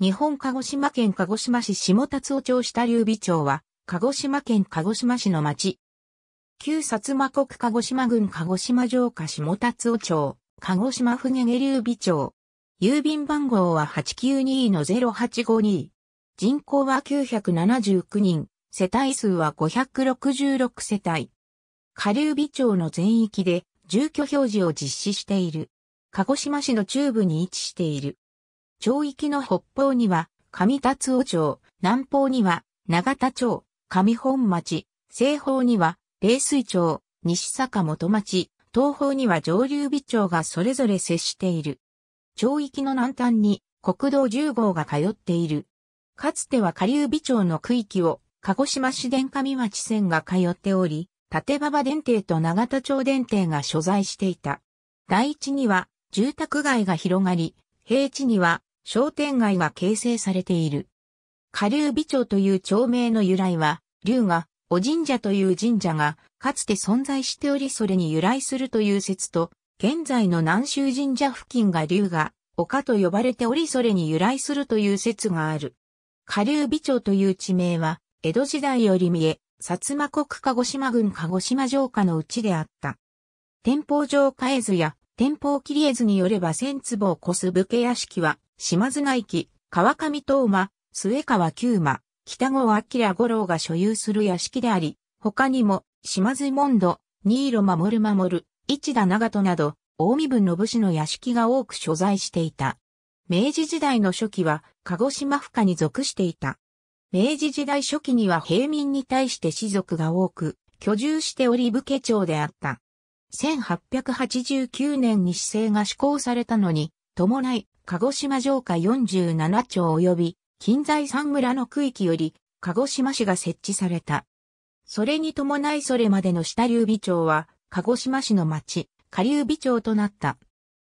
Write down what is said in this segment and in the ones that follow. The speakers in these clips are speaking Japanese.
日本鹿児島県鹿児島市下達尾町下流美町は、鹿児島県鹿児島市の町。旧薩摩国鹿児島郡鹿児島城下下達尾町、鹿児島船下流美町。郵便番号は892-0852。人口は979人、世帯数は566世帯。下流美町の全域で住居表示を実施している。鹿児島市の中部に位置している。町域の北方には、上達尾町、南方には、長田町、上本町、西方には、冷水町、西坂本町、東方には上流美町がそれぞれ接している。町域の南端に国道10号が通っている。かつては下流美町の区域を鹿児島市電上町線が通っており、縦馬場電停と長田町電停が所在していた。第一には住宅街が広がり、平地には商店街が形成されている。下流美町という町名の由来は、龍が、お神社という神社が、かつて存在しておりそれに由来するという説と、現在の南州神社付近が龍が、丘と呼ばれておりそれに由来するという説がある。下流美町という地名は、江戸時代より見え、薩摩国鹿児島郡鹿児島城下のうちであった。天保城下絵図や天保切絵図によれば千坪を越す武家屋敷は島津内記、川上東馬、末川九馬、北郷明五郎が所有する屋敷であり、他にも、島津門戸、新色守守市田長門など、大見分信氏の屋敷が多く所在していた。明治時代の初期は、鹿児島府下に属していた。明治時代初期には平民に対して士族が多く、居住しており武家町であった。1889年に市政が施行されたのに、伴い、鹿児島城下47町及び近在三村の区域より鹿児島市が設置された。それに伴いそれまでの下流美町は鹿児島市の町、下流美町となった。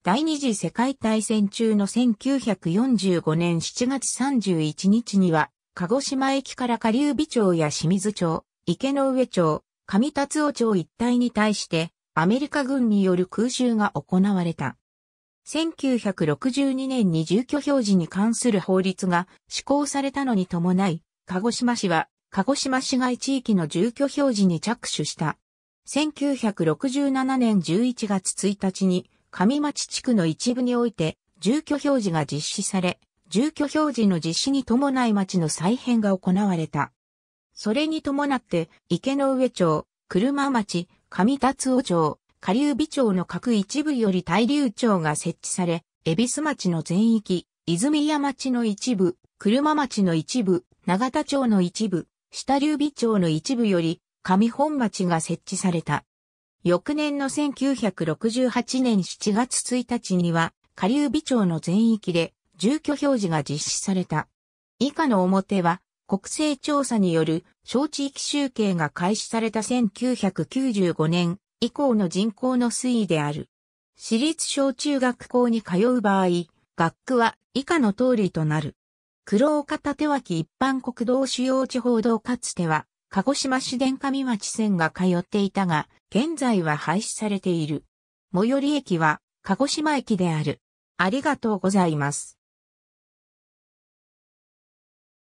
第二次世界大戦中の1945年7月31日には、鹿児島駅から下流美町や清水町、池の上町、上達尾町一帯に対して、アメリカ軍による空襲が行われた。1962年に住居表示に関する法律が施行されたのに伴い、鹿児島市は、鹿児島市街地域の住居表示に着手した。1967年11月1日に、上町地区の一部において、住居表示が実施され、住居表示の実施に伴い町の再編が行われた。それに伴って、池上町、車町、上達尾町、下流美町の各一部より対流町が設置され、恵比寿町の全域、泉谷町の一部、車町の一部、長田町の一部、下流美町の一部より、上本町が設置された。翌年の1968年7月1日には、下流美町の全域で住居表示が実施された。以下の表は、国勢調査による小地域集計が開始された1995年以降の人口の推移である。私立小中学校に通う場合、学区は以下の通りとなる。黒岡立脇一般国道主要地方道かつては、鹿児島市電上町線が通っていたが、現在は廃止されている。最寄り駅は、鹿児島駅である。ありがとうございます。